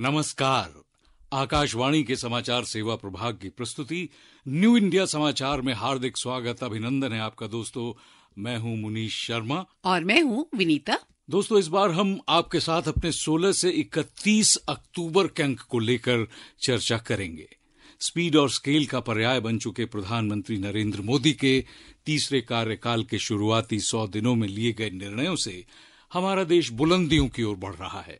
नमस्कार आकाशवाणी के समाचार सेवा प्रभाग की प्रस्तुति न्यू इंडिया समाचार में हार्दिक स्वागत अभिनंदन है आपका दोस्तों मैं हूं मुनीश शर्मा और मैं हूं विनीता दोस्तों इस बार हम आपके साथ अपने 16 से 31 अक्टूबर के अंक को लेकर चर्चा करेंगे स्पीड और स्केल का पर्याय बन चुके प्रधानमंत्री नरेंद्र मोदी के तीसरे कार्यकाल के शुरुआती सौ दिनों में लिए गए निर्णयों से हमारा देश बुलंदियों की ओर बढ़ रहा है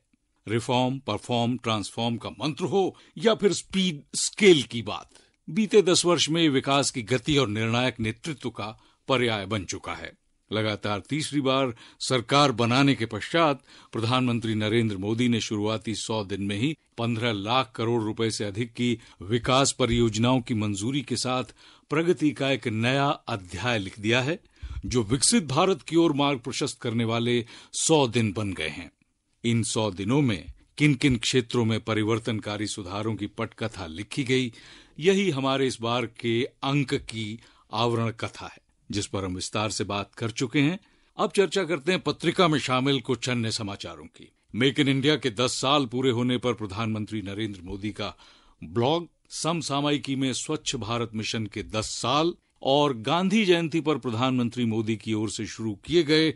रिफॉर्म परफॉर्म ट्रांसफॉर्म का मंत्र हो या फिर स्पीड स्केल की बात बीते दस वर्ष में विकास की गति और निर्णायक नेतृत्व का पर्याय बन चुका है लगातार तीसरी बार सरकार बनाने के पश्चात प्रधानमंत्री नरेंद्र मोदी ने शुरुआती सौ दिन में ही पंद्रह लाख करोड़ रुपए से अधिक की विकास परियोजनाओं की मंजूरी के साथ प्रगति का एक नया अध्याय लिख दिया है जो विकसित भारत की ओर मार्ग प्रशस्त करने वाले सौ दिन बन गए हैं इन सौ दिनों में किन किन क्षेत्रों में परिवर्तनकारी सुधारों की पटकथा लिखी गई यही हमारे इस बार के अंक की आवरण कथा है जिस पर हम विस्तार से बात कर चुके हैं अब चर्चा करते हैं पत्रिका में शामिल कुछ अन्य समाचारों की मेक इन इंडिया के 10 साल पूरे होने पर प्रधानमंत्री नरेंद्र मोदी का ब्लॉग समसामयिकी में स्वच्छ भारत मिशन के 10 साल और गांधी जयंती पर प्रधानमंत्री मोदी की ओर से शुरू किए गए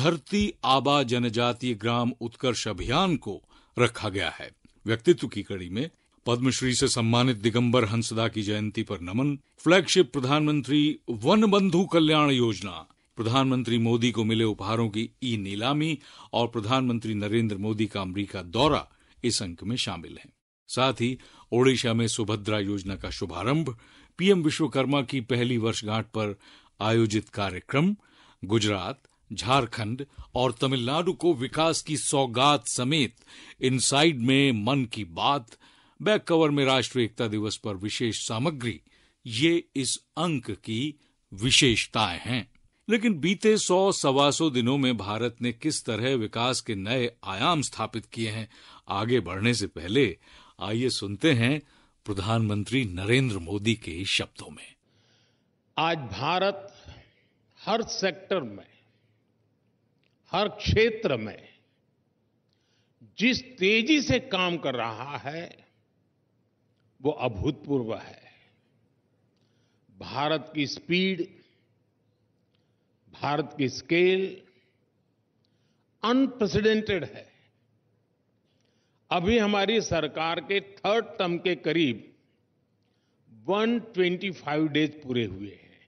धरती आबा जनजातीय ग्राम उत्कर्ष अभियान को रखा गया है व्यक्तित्व की कड़ी में पद्मश्री से सम्मानित दिगंबर हंसदा की जयंती पर नमन फ्लैगशिप प्रधानमंत्री वन बंधु कल्याण योजना प्रधानमंत्री मोदी को मिले उपहारों की ई नीलामी और प्रधानमंत्री नरेंद्र मोदी का अमरीका दौरा इस अंक में शामिल हैं साथ ही ओडिशा में सुभद्रा योजना का शुभारंभ पीएम विश्वकर्मा की पहली वर्षगांठ पर आयोजित कार्यक्रम गुजरात झारखंड और तमिलनाडु को विकास की सौगात समेत इनसाइड में मन की बात बैक कवर में राष्ट्रीय एकता दिवस पर विशेष सामग्री ये इस अंक की विशेषताएं हैं लेकिन बीते सौ सवा सौ दिनों में भारत ने किस तरह विकास के नए आयाम स्थापित किए हैं आगे बढ़ने से पहले आइए सुनते हैं प्रधानमंत्री नरेंद्र मोदी के शब्दों में आज भारत हर सेक्टर में हर क्षेत्र में जिस तेजी से काम कर रहा है वो अभूतपूर्व है भारत की स्पीड भारत की स्केल अनप्रेसिडेंटेड है अभी हमारी सरकार के थर्ड टर्म के करीब 125 डेज पूरे हुए हैं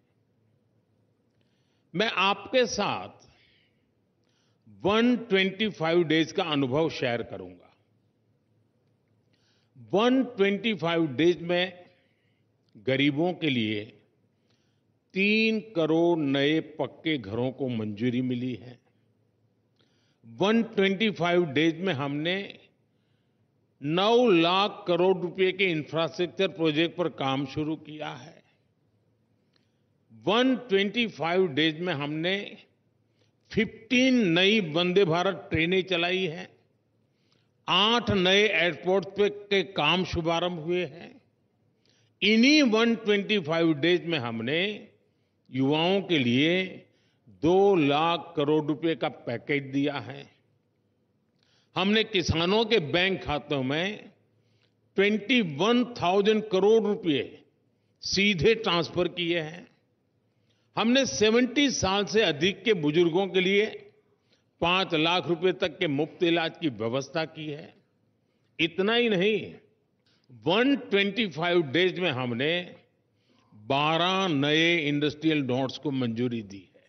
मैं आपके साथ 125 डेज का अनुभव शेयर करूंगा 125 डेज में गरीबों के लिए तीन करोड़ नए पक्के घरों को मंजूरी मिली है 125 डेज में हमने 9 लाख करोड़ रुपए के इंफ्रास्ट्रक्चर प्रोजेक्ट पर काम शुरू किया है 125 डेज में हमने 15 नई वंदे भारत ट्रेनें चलाई हैं आठ नए एयरपोर्ट पे के काम शुभारंभ हुए हैं इन्हीं 125 डेज में हमने युवाओं के लिए दो लाख करोड़ रुपए का पैकेज दिया है हमने किसानों के बैंक खातों में 21,000 करोड़ रुपए सीधे ट्रांसफर किए हैं हमने 70 साल से अधिक के बुजुर्गों के लिए पांच लाख रुपए तक के मुफ्त इलाज की व्यवस्था की है इतना ही नहीं 125 डेज में हमने 12 नए इंडस्ट्रियल नोट्स को मंजूरी दी है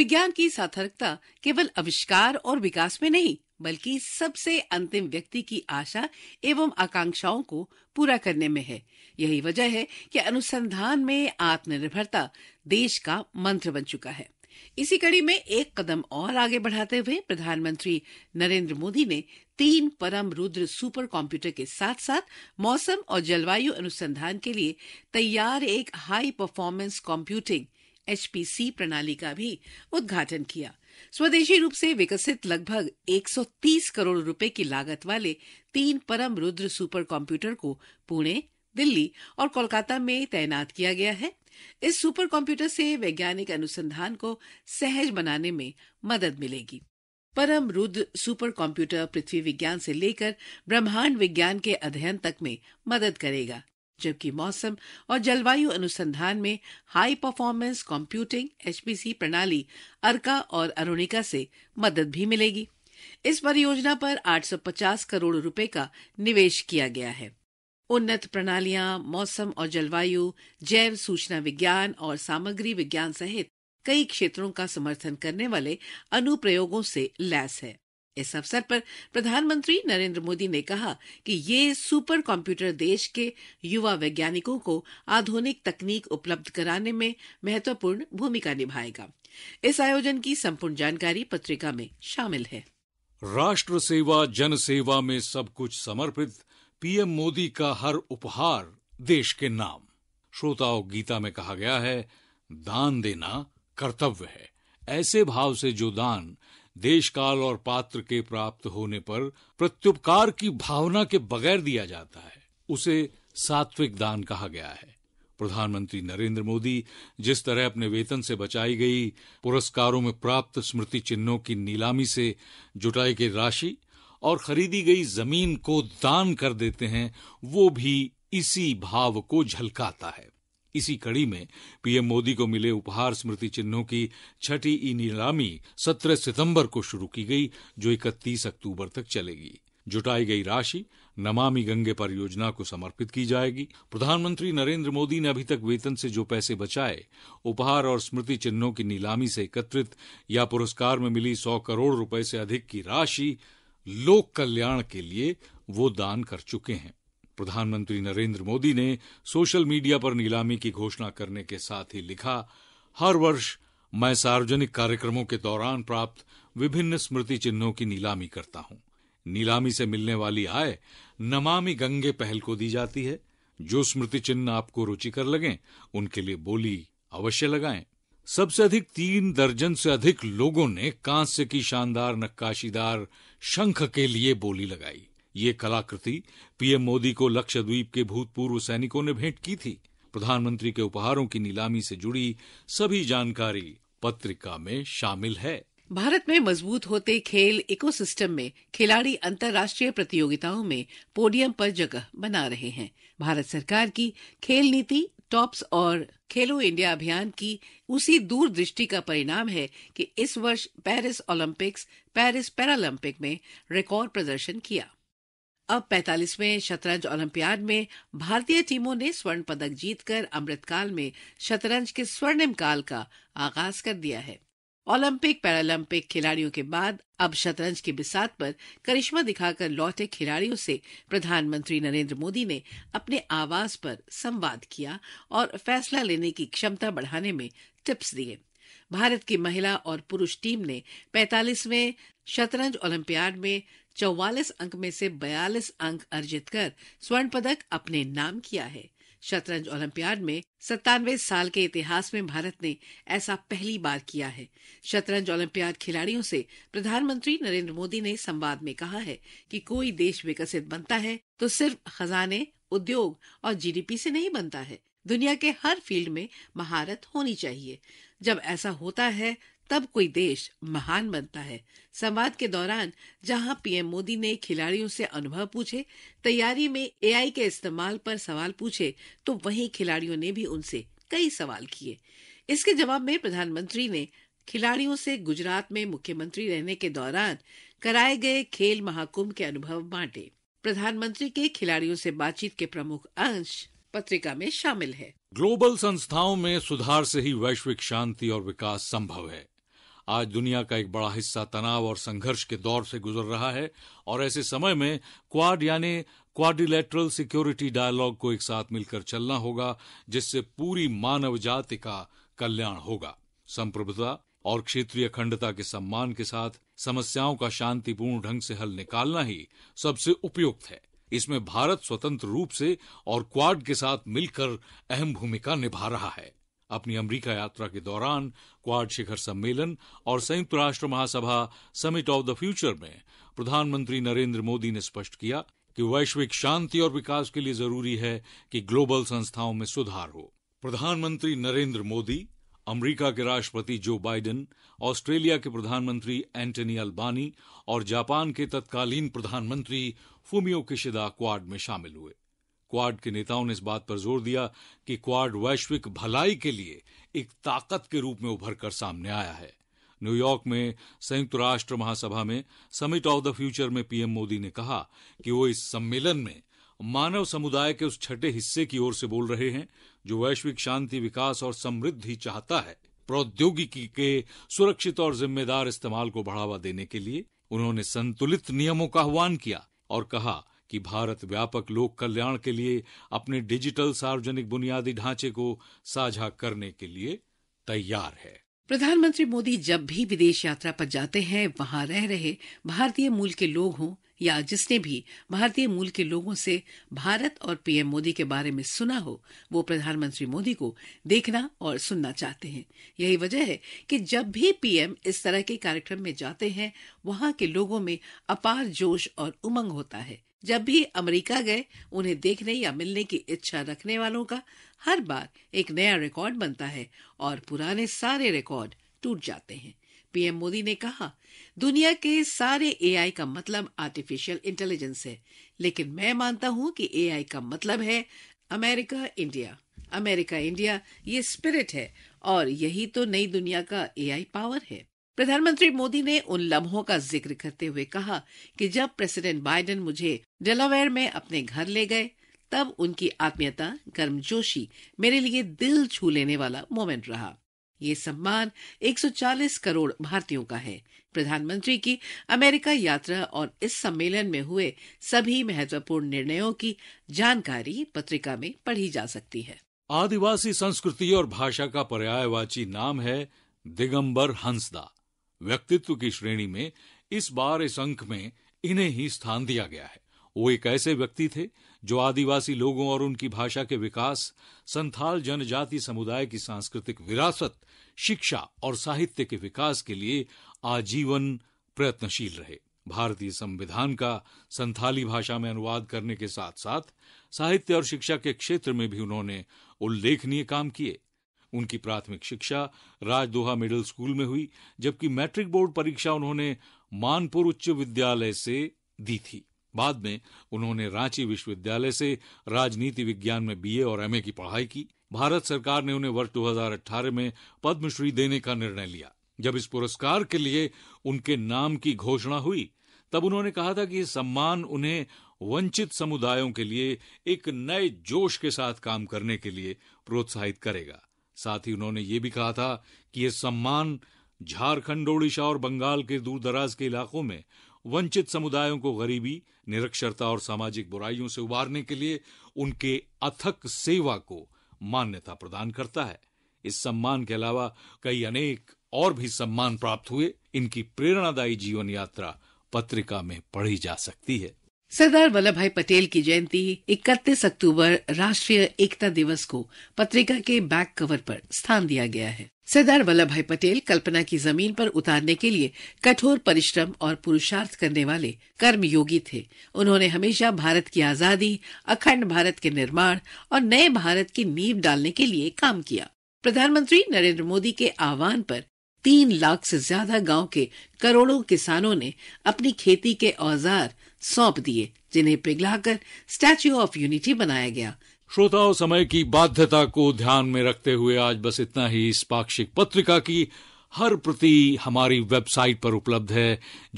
विज्ञान की सार्थकता केवल अविष्कार और विकास में नहीं बल्कि सबसे अंतिम व्यक्ति की आशा एवं आकांक्षाओं को पूरा करने में है यही वजह है कि अनुसंधान में आत्मनिर्भरता देश का मंत्र बन चुका है इसी कड़ी में एक कदम और आगे बढ़ाते हुए प्रधानमंत्री नरेंद्र मोदी ने तीन परम रुद्र सुपर कंप्यूटर के साथ साथ मौसम और जलवायु अनुसंधान के लिए तैयार एक हाई परफॉर्मेंस कंप्यूटिंग एचपीसी प्रणाली का भी उद्घाटन किया स्वदेशी रूप से विकसित लगभग 130 करोड़ रुपए की लागत वाले तीन परम रुद्र सुपर कंप्यूटर को पुणे दिल्ली और कोलकाता में तैनात किया गया है इस सुपर कंप्यूटर से वैज्ञानिक अनुसंधान को सहज बनाने में मदद मिलेगी परम रुद्र सुपर कंप्यूटर पृथ्वी विज्ञान से लेकर ब्रह्मांड विज्ञान के अध्ययन तक में मदद करेगा जबकि मौसम और जलवायु अनुसंधान में हाई परफॉर्मेंस कंप्यूटिंग एचपीसी प्रणाली अर्का और अरुणिका से मदद भी मिलेगी इस परियोजना पर 850 करोड़ रुपए का निवेश किया गया है उन्नत प्रणालियां मौसम और जलवायु जैव सूचना विज्ञान और सामग्री विज्ञान सहित कई क्षेत्रों का समर्थन करने वाले अनुप्रयोगों से लैस है इस अवसर पर प्रधानमंत्री नरेंद्र मोदी ने कहा कि ये सुपर कंप्यूटर देश के युवा वैज्ञानिकों को आधुनिक तकनीक उपलब्ध कराने में महत्वपूर्ण भूमिका निभाएगा इस आयोजन की संपूर्ण जानकारी पत्रिका में शामिल है राष्ट्र सेवा जन सेवा में सब कुछ समर्पित पीएम मोदी का हर उपहार देश के नाम श्रोताओं गीता में कहा गया है दान देना कर्तव्य है ऐसे भाव से जो दान देश काल और पात्र के प्राप्त होने पर प्रत्युपकार की भावना के बगैर दिया जाता है उसे सात्विक दान कहा गया है प्रधानमंत्री नरेंद्र मोदी जिस तरह अपने वेतन से बचाई गई पुरस्कारों में प्राप्त स्मृति चिन्हों की नीलामी से जुटाई गई राशि और खरीदी गई जमीन को दान कर देते हैं वो भी इसी भाव को झलकाता है इसी कड़ी में पीएम मोदी को मिले उपहार स्मृति चिन्हों की छठी ई नीलामी 17 सितंबर को शुरू की गई जो 31 अक्टूबर तक चलेगी जुटाई गई राशि नमामि गंगे परियोजना को समर्पित की जाएगी प्रधानमंत्री नरेंद्र मोदी ने अभी तक वेतन से जो पैसे बचाए उपहार और स्मृति चिन्हों की नीलामी से एकत्रित या पुरस्कार में मिली सौ करोड़ रुपए से अधिक की राशि लोक कल्याण के लिए वो दान कर चुके हैं प्रधानमंत्री नरेंद्र मोदी ने सोशल मीडिया पर नीलामी की घोषणा करने के साथ ही लिखा हर वर्ष मैं सार्वजनिक कार्यक्रमों के दौरान प्राप्त विभिन्न स्मृति चिन्हों की नीलामी करता हूं नीलामी से मिलने वाली आय नमामि गंगे पहल को दी जाती है जो स्मृति चिन्ह आपको रुचिकर लगे उनके लिए बोली अवश्य लगाएं सबसे अधिक तीन दर्जन से अधिक लोगों ने कांस्य की शानदार नक्काशीदार शंख के लिए बोली लगाई ये कलाकृति पीएम मोदी को लक्षद्वीप के भूतपूर्व सैनिकों ने भेंट की थी प्रधानमंत्री के उपहारों की नीलामी से जुड़ी सभी जानकारी पत्रिका में शामिल है भारत में मजबूत होते खेल इकोसिस्टम में खिलाड़ी अंतर्राष्ट्रीय प्रतियोगिताओं में पोडियम पर जगह बना रहे हैं भारत सरकार की खेल नीति टॉप्स और खेलो इंडिया अभियान की उसी दूरदृष्टि का परिणाम है कि इस वर्ष पेरिस ओलंपिक्स पेरिस पैरालंपिक में रिकॉर्ड प्रदर्शन किया अब 45वें शतरंज ओलंपियाड में भारतीय टीमों ने स्वर्ण पदक जीतकर अमृतकाल में शतरंज के स्वर्णिम काल का आगाज कर दिया है ओलंपिक पैरालंपिक खिलाड़ियों के बाद अब शतरंज की बिसात पर करिश्मा दिखाकर लौटे खिलाड़ियों से प्रधानमंत्री नरेंद्र मोदी ने अपने आवास पर संवाद किया और फैसला लेने की क्षमता बढ़ाने में टिप्स दिए भारत की महिला और पुरुष टीम ने 45वें शतरंज ओलंपियाड में 44 अंक में से 42 अंक अर्जित कर स्वर्ण पदक अपने नाम किया है शतरंज ओलंपियाड में सत्तानवे साल के इतिहास में भारत ने ऐसा पहली बार किया है शतरंज ओलंपियाड खिलाड़ियों से प्रधानमंत्री नरेंद्र मोदी ने संवाद में कहा है कि कोई देश विकसित बनता है तो सिर्फ खजाने उद्योग और जीडीपी से नहीं बनता है दुनिया के हर फील्ड में महारत होनी चाहिए जब ऐसा होता है तब कोई देश महान बनता है संवाद के दौरान जहां पीएम मोदी ने खिलाड़ियों से अनुभव पूछे तैयारी में एआई के इस्तेमाल पर सवाल पूछे तो वहीं खिलाड़ियों ने भी उनसे कई सवाल किए इसके जवाब में प्रधानमंत्री ने खिलाड़ियों से गुजरात में मुख्यमंत्री रहने के दौरान कराए गए खेल महाकुंभ के अनुभव बांटे प्रधानमंत्री के खिलाड़ियों से बातचीत के प्रमुख अंश पत्रिका में शामिल है ग्लोबल संस्थाओं में सुधार से ही वैश्विक शांति और विकास संभव है आज दुनिया का एक बड़ा हिस्सा तनाव और संघर्ष के दौर से गुजर रहा है और ऐसे समय में क्वाड यानी क्वाड्रिलेटरल सिक्योरिटी डायलॉग को एक साथ मिलकर चलना होगा जिससे पूरी मानव जाति का कल्याण होगा संप्रभुता और क्षेत्रीय अखंडता के सम्मान के साथ समस्याओं का शांतिपूर्ण ढंग से हल निकालना ही सबसे उपयुक्त है इसमें भारत स्वतंत्र रूप से और क्वाड के साथ मिलकर अहम भूमिका निभा रहा है अपनी अमरीका यात्रा के दौरान क्वाड शिखर सम्मेलन और संयुक्त राष्ट्र महासभा समिट ऑफ द फ्यूचर में प्रधानमंत्री नरेंद्र मोदी ने स्पष्ट किया कि वैश्विक शांति और विकास के लिए जरूरी है कि ग्लोबल संस्थाओं में सुधार हो प्रधानमंत्री नरेंद्र मोदी अमेरिका के राष्ट्रपति जो बाइडेन ऑस्ट्रेलिया के प्रधानमंत्री एंटनी अल्बानी और जापान के तत्कालीन प्रधानमंत्री फूमियो किशिदा क्वाड में शामिल हुए क्वाड के नेताओं ने इस बात पर जोर दिया कि क्वाड वैश्विक भलाई के लिए एक ताकत के रूप में उभर कर सामने आया है न्यूयॉर्क में संयुक्त राष्ट्र महासभा में समिट ऑफ द फ्यूचर में पीएम मोदी ने कहा कि वो इस सम्मेलन में मानव समुदाय के उस छठे हिस्से की ओर से बोल रहे हैं जो वैश्विक शांति विकास और समृद्धि चाहता है प्रौद्योगिकी के सुरक्षित और जिम्मेदार इस्तेमाल को बढ़ावा देने के लिए उन्होंने संतुलित नियमों का आह्वान किया और कहा कि भारत व्यापक लोक कल्याण के लिए अपने डिजिटल सार्वजनिक बुनियादी ढांचे को साझा करने के लिए तैयार है प्रधानमंत्री मोदी जब भी विदेश यात्रा पर जाते हैं वहां रह रहे भारतीय मूल के लोग हों या जिसने भी भारतीय मूल के लोगों से भारत और पीएम मोदी के बारे में सुना हो वो प्रधानमंत्री मोदी को देखना और सुनना चाहते हैं यही वजह है कि जब भी पीएम इस तरह के कार्यक्रम में जाते हैं वहां के लोगों में अपार जोश और उमंग होता है जब भी अमेरिका गए उन्हें देखने या मिलने की इच्छा रखने वालों का हर बार एक नया रिकॉर्ड बनता है और पुराने सारे रिकॉर्ड टूट जाते हैं पीएम मोदी ने कहा दुनिया के सारे एआई का मतलब आर्टिफिशियल इंटेलिजेंस है लेकिन मैं मानता हूं कि एआई का मतलब है अमेरिका इंडिया अमेरिका इंडिया ये स्पिरिट है और यही तो नई दुनिया का एआई पावर है प्रधानमंत्री मोदी ने उन लम्हों का जिक्र करते हुए कहा कि जब प्रेसिडेंट बाइडेन मुझे डेलावेयर में अपने घर ले गए तब उनकी आत्मीयता गर्मजोशी मेरे लिए दिल छू लेने वाला मोमेंट रहा ये सम्मान 140 करोड़ भारतीयों का है प्रधानमंत्री की अमेरिका यात्रा और इस सम्मेलन में हुए सभी महत्वपूर्ण निर्णयों की जानकारी पत्रिका में पढ़ी जा सकती है आदिवासी संस्कृति और भाषा का पर्यायवाची नाम है दिगंबर हंसदा व्यक्तित्व की श्रेणी में इस बार इस अंक में इन्हें ही स्थान दिया गया है वो एक ऐसे व्यक्ति थे जो आदिवासी लोगों और उनकी भाषा के विकास संथाल जनजाति समुदाय की सांस्कृतिक विरासत शिक्षा और साहित्य के विकास के लिए आजीवन प्रयत्नशील रहे भारतीय संविधान का संथाली भाषा में अनुवाद करने के साथ साथ साहित्य और शिक्षा के क्षेत्र में भी उन्होंने उल्लेखनीय काम किए उनकी प्राथमिक शिक्षा राजदोहा मिडिल स्कूल में हुई जबकि मैट्रिक बोर्ड परीक्षा उन्होंने मानपुर उच्च विद्यालय से दी थी बाद में उन्होंने रांची विश्वविद्यालय से राजनीति विज्ञान में बीए और एमए की पढ़ाई की भारत सरकार ने उन्हें वर्ष 2018 में पद्मश्री देने का निर्णय लिया जब इस पुरस्कार के लिए उनके नाम की घोषणा हुई तब उन्होंने कहा था कि यह सम्मान उन्हें वंचित समुदायों के लिए एक नए जोश के साथ काम करने के लिए प्रोत्साहित करेगा साथ ही उन्होंने ये भी कहा था कि यह सम्मान झारखंड ओडिशा और बंगाल के दूरदराज के इलाकों में वंचित समुदायों को गरीबी निरक्षरता और सामाजिक बुराइयों से उबारने के लिए उनके अथक सेवा को मान्यता प्रदान करता है इस सम्मान के अलावा कई अनेक और भी सम्मान प्राप्त हुए इनकी प्रेरणादायी जीवन यात्रा पत्रिका में पढ़ी जा सकती है सरदार वल्लभ भाई पटेल की जयंती 31 अक्टूबर राष्ट्रीय एकता दिवस को पत्रिका के बैक कवर पर स्थान दिया गया है सरदार वल्लभ भाई पटेल कल्पना की जमीन पर उतारने के लिए कठोर परिश्रम और पुरुषार्थ करने वाले कर्मयोगी थे उन्होंने हमेशा भारत की आजादी अखंड भारत के निर्माण और नए भारत की नींव डालने के लिए काम किया प्रधानमंत्री नरेंद्र मोदी के आह्वान पर तीन लाख से ज्यादा गांव के करोड़ों किसानों ने अपनी खेती के औजार सौंप दिए जिन्हें पिघलाकर स्टैच्यू ऑफ यूनिटी बनाया गया श्रोताओं समय की बाध्यता को ध्यान में रखते हुए आज बस इतना ही इस पाक्षिक पत्रिका की हर प्रति हमारी वेबसाइट पर उपलब्ध है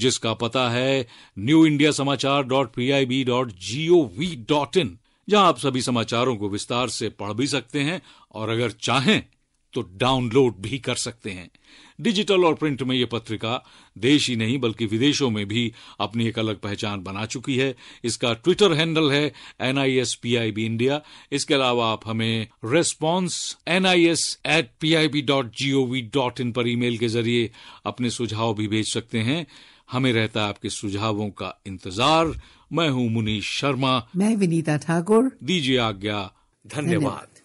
जिसका पता है New India Samachar dot P I B dot G O V dot in जहाँ आप सभी समाचारों को विस्तार से पढ़ भी सकते हैं और अगर चाहें तो डाउनलोड भी कर सकते हैं डिजिटल और प्रिंट में ये पत्रिका देश ही नहीं बल्कि विदेशों में भी अपनी एक अलग पहचान बना चुकी है इसका ट्विटर हैंडल है N I S P I B India इसके अलावा आप हमें response N I S at P I B dot G O V dot in पर ईमेल के जरिए अपने सुझाव भी भेज सकते हैं हमें रहता है आपके सुझावों का इंतजार मैं हूं मुनीष शर्मा मैं विनीता ठाकुर दीजिए आज्ञा धन्यवाद